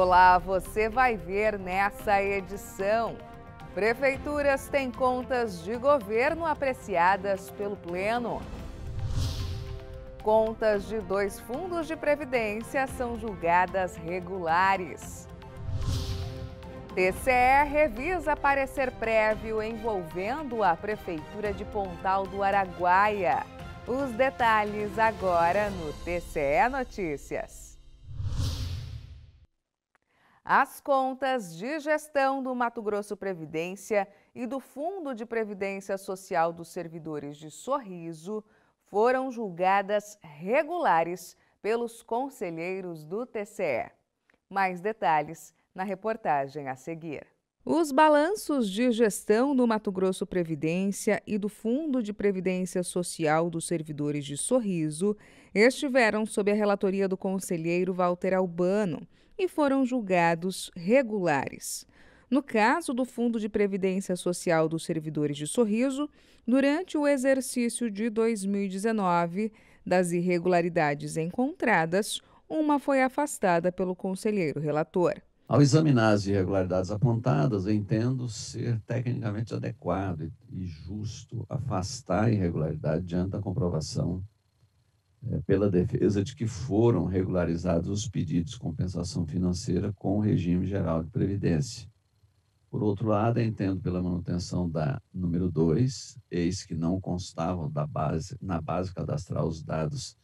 Olá, você vai ver nessa edição. Prefeituras têm contas de governo apreciadas pelo Pleno. Contas de dois fundos de previdência são julgadas regulares. TCE revisa parecer prévio envolvendo a Prefeitura de Pontal do Araguaia. Os detalhes agora no TCE Notícias as contas de gestão do Mato Grosso Previdência e do Fundo de Previdência Social dos Servidores de Sorriso foram julgadas regulares pelos conselheiros do TCE. Mais detalhes na reportagem a seguir. Os balanços de gestão do Mato Grosso Previdência e do Fundo de Previdência Social dos Servidores de Sorriso estiveram sob a relatoria do conselheiro Walter Albano, e foram julgados regulares. No caso do Fundo de Previdência Social dos Servidores de Sorriso, durante o exercício de 2019, das irregularidades encontradas, uma foi afastada pelo conselheiro relator. Ao examinar as irregularidades apontadas, entendo ser tecnicamente adequado e justo afastar a irregularidade diante da comprovação é, pela defesa de que foram regularizados os pedidos de compensação financeira com o regime geral de previdência. Por outro lado, entendo pela manutenção da número 2, eis que não constavam da base, na base cadastral os dados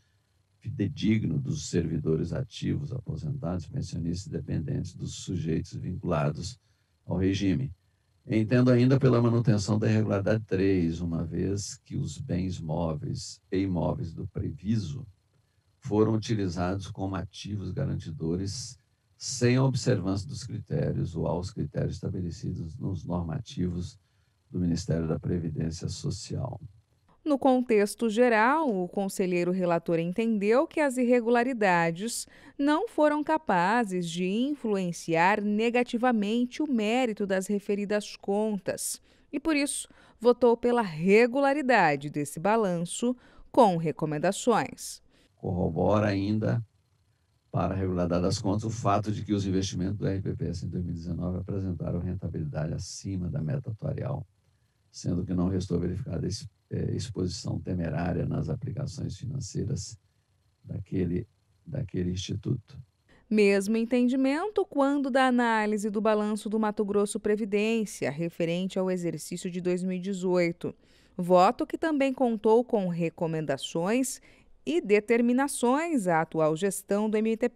fidedignos dos servidores ativos, aposentados, pensionistas e dependentes dos sujeitos vinculados ao regime. Entendo ainda pela manutenção da irregularidade 3, uma vez que os bens móveis e imóveis do previso foram utilizados como ativos garantidores sem observância dos critérios ou aos critérios estabelecidos nos normativos do Ministério da Previdência Social. No contexto geral, o conselheiro relator entendeu que as irregularidades não foram capazes de influenciar negativamente o mérito das referidas contas e, por isso, votou pela regularidade desse balanço com recomendações. Corrobora ainda para a regularidade das contas o fato de que os investimentos do RPPS em 2019 apresentaram rentabilidade acima da meta atuarial, sendo que não restou verificado esse é, exposição temerária nas aplicações financeiras daquele, daquele instituto. Mesmo entendimento quando da análise do balanço do Mato Grosso Previdência, referente ao exercício de 2018. Voto que também contou com recomendações e determinações à atual gestão do MT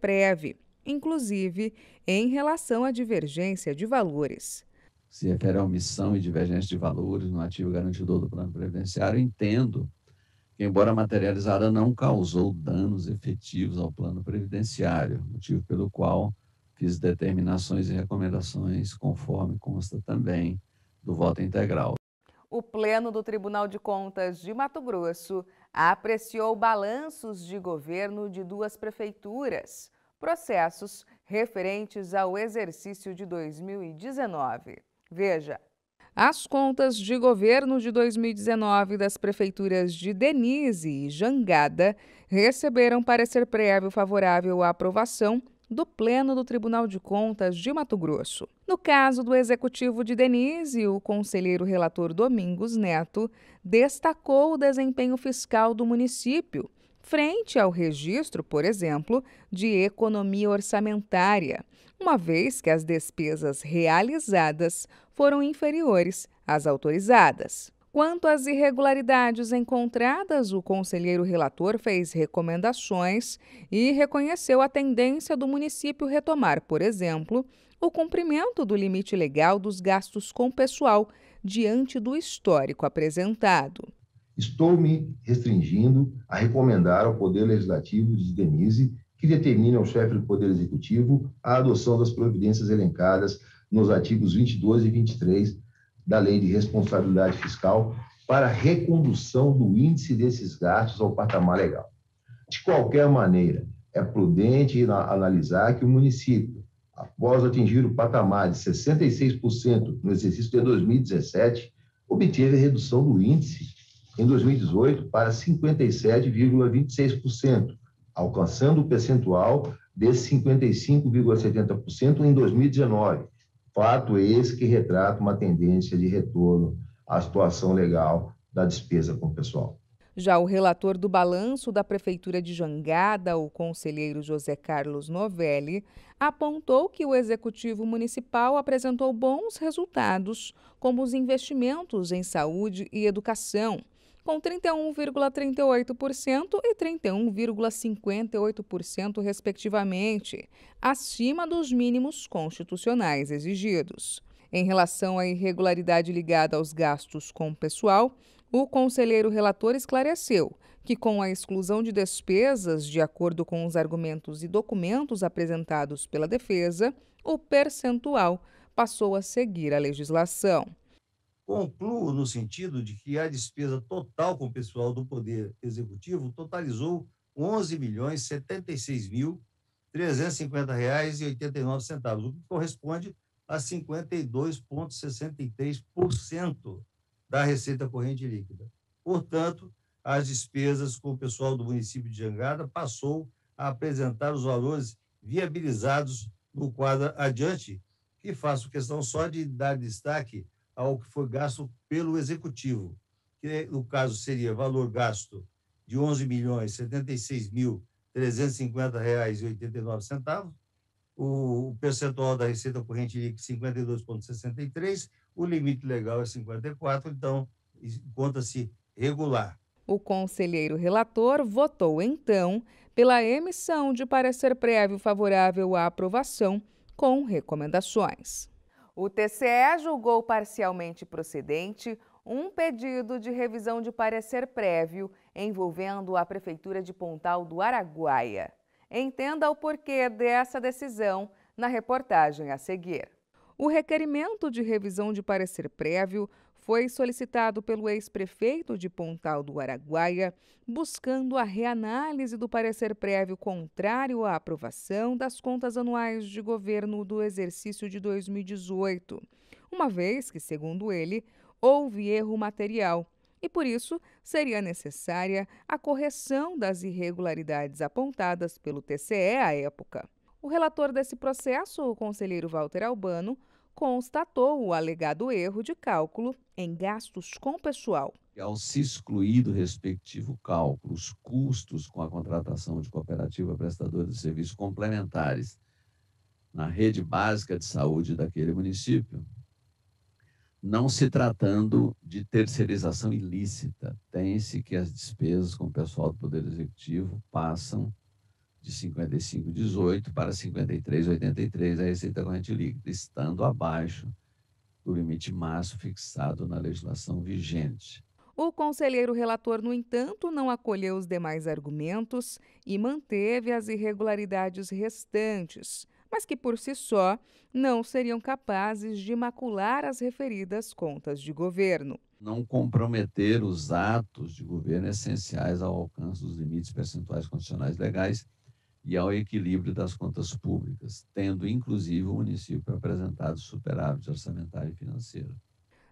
inclusive em relação à divergência de valores se refere à omissão e divergência de valores no ativo garantidor do plano previdenciário, entendo que, embora materializada, não causou danos efetivos ao plano previdenciário, motivo pelo qual fiz determinações e recomendações conforme consta também do voto integral. O Pleno do Tribunal de Contas de Mato Grosso apreciou balanços de governo de duas prefeituras, processos referentes ao exercício de 2019. Veja. As contas de governo de 2019 das prefeituras de Denise e Jangada receberam parecer prévio favorável à aprovação do Pleno do Tribunal de Contas de Mato Grosso. No caso do executivo de Denise, o conselheiro relator Domingos Neto destacou o desempenho fiscal do município, frente ao registro, por exemplo, de economia orçamentária uma vez que as despesas realizadas foram inferiores às autorizadas. Quanto às irregularidades encontradas, o conselheiro relator fez recomendações e reconheceu a tendência do município retomar, por exemplo, o cumprimento do limite legal dos gastos com pessoal diante do histórico apresentado. Estou me restringindo a recomendar ao Poder Legislativo de Denise que determina ao chefe do Poder Executivo a adoção das providências elencadas nos artigos 22 e 23 da Lei de Responsabilidade Fiscal para recondução do índice desses gastos ao patamar legal. De qualquer maneira, é prudente analisar que o município, após atingir o patamar de 66% no exercício de 2017, obteve a redução do índice em 2018 para 57,26%, alcançando o percentual de 55,70% em 2019. Fato esse que retrata uma tendência de retorno à situação legal da despesa com o pessoal. Já o relator do balanço da Prefeitura de Jangada, o conselheiro José Carlos Novelli, apontou que o Executivo Municipal apresentou bons resultados, como os investimentos em saúde e educação com 31,38% e 31,58%, respectivamente, acima dos mínimos constitucionais exigidos. Em relação à irregularidade ligada aos gastos com pessoal, o conselheiro relator esclareceu que, com a exclusão de despesas, de acordo com os argumentos e documentos apresentados pela defesa, o percentual passou a seguir a legislação. Concluo no sentido de que a despesa total com o pessoal do Poder Executivo totalizou R$ 11.076.350,89, o que corresponde a 52,63% da receita corrente líquida. Portanto, as despesas com o pessoal do município de Jangada passou a apresentar os valores viabilizados no quadro adiante, que faço questão só de dar destaque ao que foi gasto pelo executivo, que no caso seria valor gasto de R$ milhões mil reais e centavos, o percentual da receita corrente líquida 52,63, o limite legal é 54, então conta-se regular. O conselheiro relator votou então pela emissão de parecer prévio favorável à aprovação com recomendações. O TCE julgou parcialmente procedente um pedido de revisão de parecer prévio envolvendo a Prefeitura de Pontal do Araguaia. Entenda o porquê dessa decisão na reportagem a seguir. O requerimento de revisão de parecer prévio foi solicitado pelo ex-prefeito de Pontal do Araguaia, buscando a reanálise do parecer prévio contrário à aprovação das contas anuais de governo do exercício de 2018, uma vez que, segundo ele, houve erro material e, por isso, seria necessária a correção das irregularidades apontadas pelo TCE à época. O relator desse processo, o conselheiro Walter Albano, constatou o alegado erro de cálculo em gastos com pessoal. Ao se excluir do respectivo cálculo os custos com a contratação de cooperativa prestadora de serviços complementares na rede básica de saúde daquele município, não se tratando de terceirização ilícita, tem-se que as despesas com o pessoal do Poder Executivo passam de 55,18 para 53,83 a receita corrente líquida, estando abaixo do limite máximo fixado na legislação vigente. O conselheiro relator, no entanto, não acolheu os demais argumentos e manteve as irregularidades restantes, mas que por si só não seriam capazes de macular as referidas contas de governo. Não comprometer os atos de governo essenciais ao alcance dos limites percentuais constitucionais legais e ao equilíbrio das contas públicas, tendo inclusive o município apresentado superávit orçamentário e financeiro.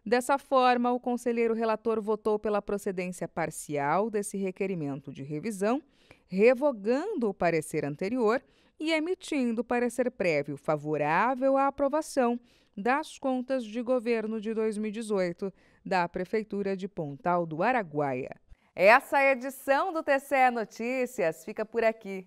Dessa forma, o conselheiro relator votou pela procedência parcial desse requerimento de revisão, revogando o parecer anterior e emitindo parecer prévio favorável à aprovação das contas de governo de 2018 da Prefeitura de Pontal do Araguaia. Essa edição do TCE Notícias fica por aqui.